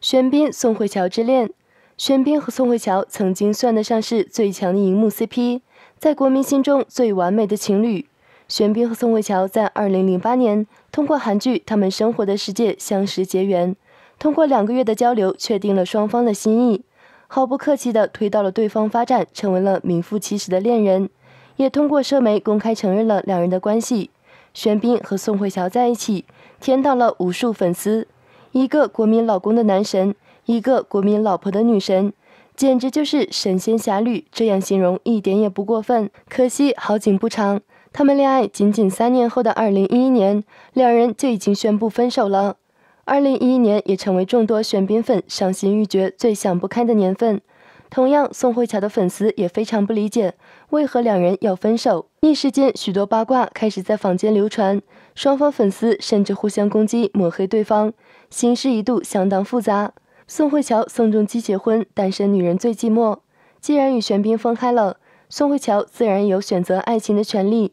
玄彬宋慧乔之恋，玄彬和宋慧乔曾经算得上是最强的荧幕 CP，在国民心中最完美的情侣。玄彬和宋慧乔在2008年通过韩剧《他们生活的世界》相识结缘，通过两个月的交流确定了双方的心意，毫不客气地推到了对方发展，成为了名副其实的恋人，也通过社媒公开承认了两人的关系。玄彬和宋慧乔在一起，甜到了无数粉丝。一个国民老公的男神，一个国民老婆的女神，简直就是神仙侠侣，这样形容一点也不过分。可惜好景不长，他们恋爱仅仅三年后的二零一一年，两人就已经宣布分手了。二零一一年也成为众多选彬粉伤心欲绝、最想不开的年份。同样，宋慧乔的粉丝也非常不理解为何两人要分手。一时间，许多八卦开始在坊间流传，双方粉丝甚至互相攻击、抹黑对方，形势一度相当复杂。宋慧乔、宋仲基结婚，单身女人最寂寞。既然与玄彬分开了，宋慧乔自然有选择爱情的权利。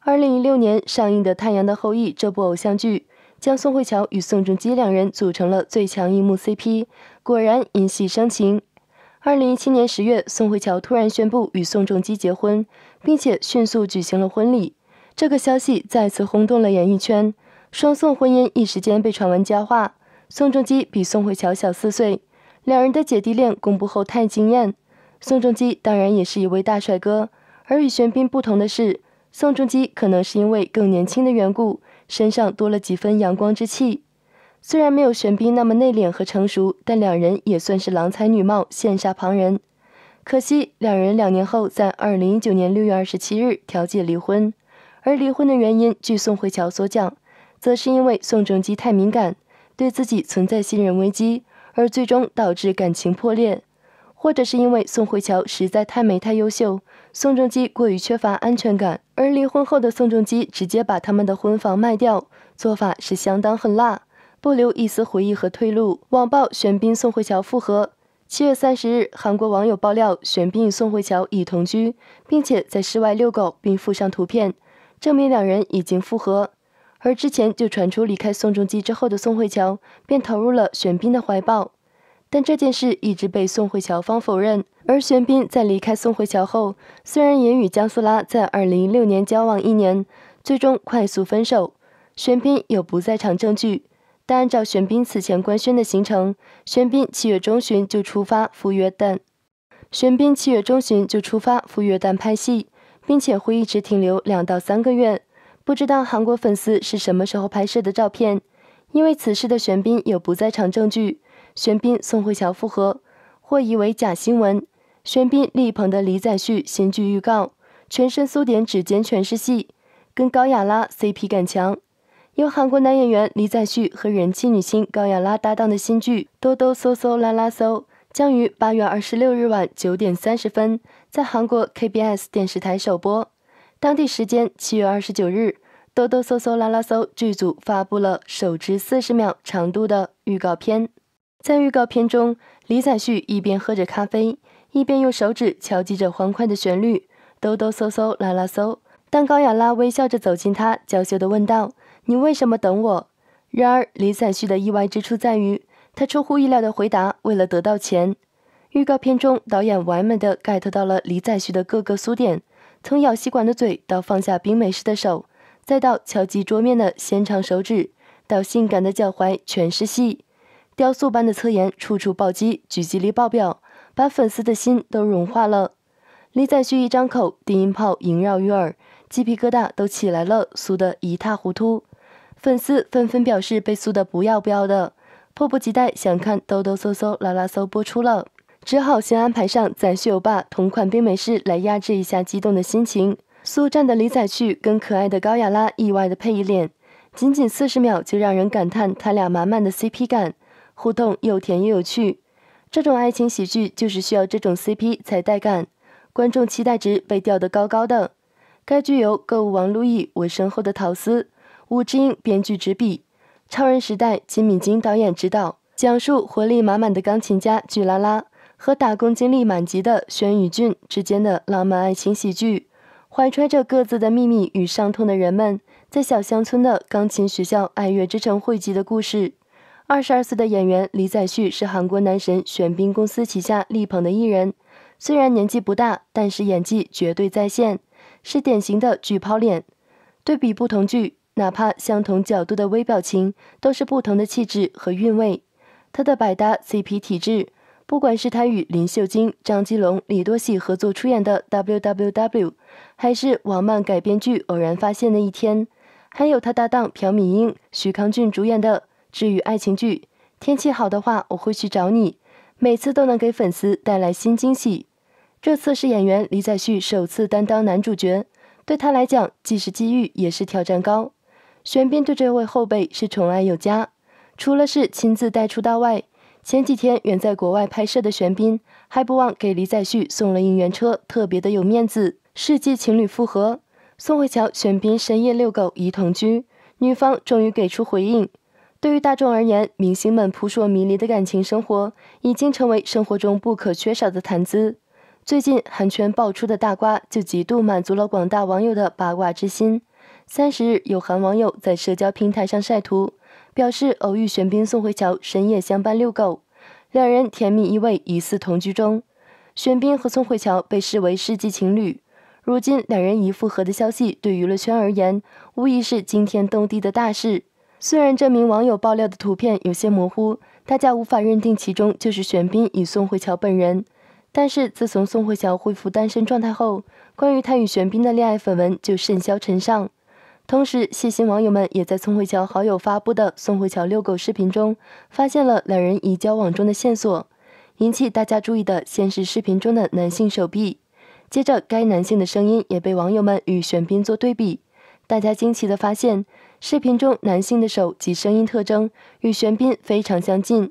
二零一六年上映的《太阳的后裔》这部偶像剧，将宋慧乔与宋仲基两人组成了最强荧幕 CP，果然因戏生情。二零一七年十月，宋慧乔突然宣布与宋仲基结婚，并且迅速举行了婚礼。这个消息再次轰动了演艺圈，双宋婚姻一时间被传闻佳话。宋仲基比宋慧乔小四岁，两人的姐弟恋公布后太惊艳。宋仲基当然也是一位大帅哥，而与玄彬不同的是，宋仲基可能是因为更年轻的缘故，身上多了几分阳光之气。虽然没有玄彬那么内敛和成熟，但两人也算是郎才女貌，羡煞旁人。可惜两人两年后在二零一九年六月二十七日调解离婚，而离婚的原因据宋慧乔所讲，则是因为宋仲基太敏感，对自己存在信任危机，而最终导致感情破裂。或者是因为宋慧乔实在太美太优秀，宋仲基过于缺乏安全感。而离婚后的宋仲基直接把他们的婚房卖掉，做法是相当狠辣。不留一丝回忆和退路。网曝玄彬宋慧乔复合。七月三十日，韩国网友爆料，玄彬与宋慧乔已同居，并且在室外遛狗，并附上图片，证明两人已经复合。而之前就传出离开宋仲基之后的宋慧乔便投入了玄彬的怀抱，但这件事一直被宋慧乔方否认。而玄彬在离开宋慧乔后，虽然也与姜素拉在二零一六年交往一年，最终快速分手。玄彬有不在场证据。但按照玄彬此前官宣的行程，玄彬七月中旬就出发赴约旦。玄彬七月中旬就出发赴约旦拍戏，并且会一直停留两到三个月。不知道韩国粉丝是什么时候拍摄的照片，因为此事的玄彬有不在场证据。玄彬宋慧乔复合，或疑为假新闻。玄彬力捧的李宰旭新剧预告，全身苏点，指尖全是戏，跟高雅拉 CP 感强。由韩国男演员李在旭和人气女星高雅拉搭档的新剧《兜兜搜搜拉拉搜》将于八月二十六日晚九点三十分在韩国 KBS 电视台首播。当地时间七月二十九日，《兜兜搜搜拉拉搜》剧组发布了首支四十秒长度的预告片。在预告片中，李在旭一边喝着咖啡，一边用手指敲击着欢快的旋律，兜兜搜搜拉拉搜。当高雅拉微笑着走近他，娇羞地问道。你为什么等我？然而李载旭的意外之处在于，他出乎意料的回答。为了得到钱，预告片中导演完美的 get 到了李载旭的各个酥点，从咬吸管的嘴到放下冰美式的手，再到敲击桌面的纤长手指，到性感的脚踝，全是戏。雕塑般的侧颜，处处暴击，狙击力爆表，把粉丝的心都融化了。李载旭一张口，低音炮萦绕于耳，鸡皮疙瘩都起来了，酥得一塌糊涂。粉丝纷纷表示被苏的不要不要的，迫不及待想看《兜兜搜搜啦啦搜》播出了，只好先安排上《宰旭欧巴》同款冰美式来压制一下激动的心情。苏战的李宰旭跟可爱的高雅拉意外的配一脸，仅仅四十秒就让人感叹他俩满满的 CP 感，互动又甜又有趣。这种爱情喜剧就是需要这种 CP 才带感，观众期待值被吊得高高的。该剧由歌舞王陆毅，我身后的陶思。吴智英编剧执笔，超人时代金敏京导演执导，讲述活力满满的钢琴家巨拉拉和打工经历满级的玄宇俊之间的浪漫爱情喜剧，怀揣着各自的秘密与伤痛的人们，在小乡村的钢琴学校爱乐之城汇集的故事。二十二岁的演员李宰旭是韩国男神玄彬公司旗下力捧的艺人，虽然年纪不大，但是演技绝对在线，是典型的巨抛脸。对比不同剧。哪怕相同角度的微表情，都是不同的气质和韵味。他的百搭 CP 体质，不管是他与林秀晶、张基龙、李多喜合作出演的《W W W》，还是王漫改编剧《偶然发现的一天》，还有他搭档朴敏英、徐康俊主演的治愈爱情剧《天气好的话我会去找你》，每次都能给粉丝带来新惊喜。这次是演员李载旭首次担当男主角，对他来讲，既是机遇，也是挑战高。玄彬对这位后辈是宠爱有加，除了是亲自带出道外，前几天远在国外拍摄的玄彬还不忘给李载旭送了应援车，特别的有面子。世纪情侣复合，宋慧乔、玄彬深夜遛狗一同居，女方终于给出回应。对于大众而言，明星们扑朔迷离的感情生活已经成为生活中不可缺少的谈资。最近韩圈爆出的大瓜就极度满足了广大网友的八卦之心。三十日，有韩网友在社交平台上晒图，表示偶遇玄彬宋慧乔深夜相伴遛狗，两人甜蜜依偎，疑似同居中。玄彬和宋慧乔被视为世纪情侣，如今两人已复合的消息对娱乐圈而言，无疑是惊天动地的大事。虽然这名网友爆料的图片有些模糊，大家无法认定其中就是玄彬与宋慧乔本人，但是自从宋慧乔恢复单身状态后，关于她与玄彬的恋爱绯闻就甚嚣尘上。同时，细心网友们也在宋慧乔好友发布的宋慧乔遛狗视频中，发现了两人已交往中的线索。引起大家注意的先是视频中的男性手臂，接着该男性的声音也被网友们与玄彬做对比。大家惊奇地发现，视频中男性的手及声音特征与玄彬非常相近。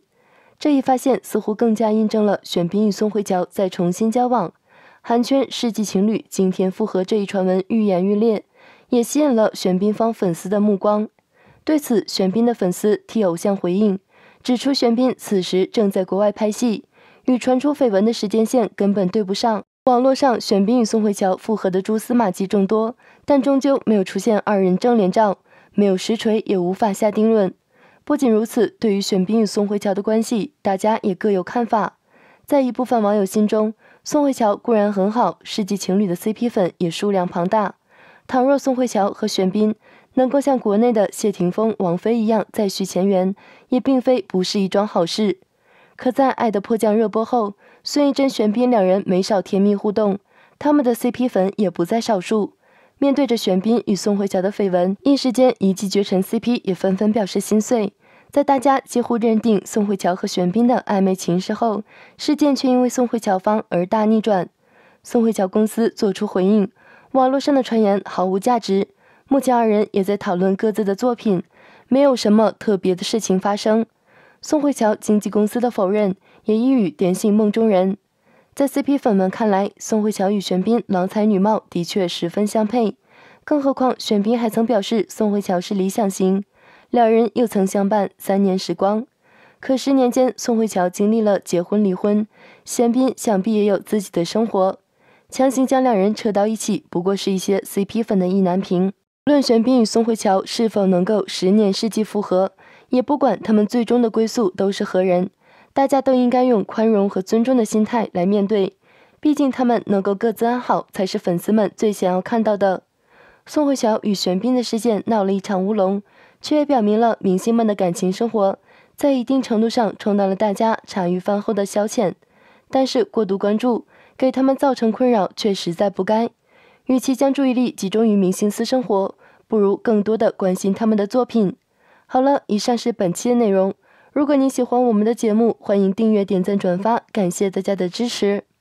这一发现似乎更加印证了玄彬与宋慧乔在重新交往，韩圈世纪情侣今天复合这一传闻愈演愈烈。也吸引了玄彬方粉丝的目光，对此，玄彬的粉丝替偶像回应，指出玄彬此时正在国外拍戏，与传出绯闻的时间线根本对不上。网络上玄彬与宋慧乔复合的蛛丝马迹众多，但终究没有出现二人正脸照，没有实锤也无法下定论。不仅如此，对于玄彬与宋慧乔的关系，大家也各有看法。在一部分网友心中，宋慧乔固然很好，世纪情侣的 CP 粉也数量庞大。倘若宋慧乔和玄彬能够像国内的谢霆锋、王菲一样再续前缘，也并非不是一桩好事。可在《爱的迫降》热播后，孙艺珍、玄彬两人没少甜蜜互动，他们的 CP 粉也不在少数。面对着玄彬与宋慧乔的绯闻，一时间一骑绝尘 CP 也纷纷表示心碎。在大家几乎认定宋慧乔和玄彬的暧昧情事后，事件却因为宋慧乔方而大逆转。宋慧乔公司做出回应。网络上的传言毫无价值。目前二人也在讨论各自的作品，没有什么特别的事情发生。宋慧乔经纪公司的否认也一语点醒梦中人。在 CP 粉们看来，宋慧乔与玄彬郎才女貌的确十分相配。更何况玄彬还曾表示宋慧乔是理想型，两人又曾相伴三年时光。可十年间，宋慧乔经历了结婚离婚，玄彬想必也有自己的生活。强行将两人扯到一起，不过是一些 CP 粉的意难平。论玄彬与宋慧乔是否能够十年世纪复合，也不管他们最终的归宿都是何人，大家都应该用宽容和尊重的心态来面对。毕竟他们能够各自安好，才是粉丝们最想要看到的。宋慧乔与玄彬的事件闹了一场乌龙，却也表明了明星们的感情生活在一定程度上充当了大家茶余饭后的消遣。但是过度关注。给他们造成困扰，却实在不该。与其将注意力集中于明星私生活，不如更多的关心他们的作品。好了，以上是本期的内容。如果你喜欢我们的节目，欢迎订阅、点赞、转发，感谢大家的支持。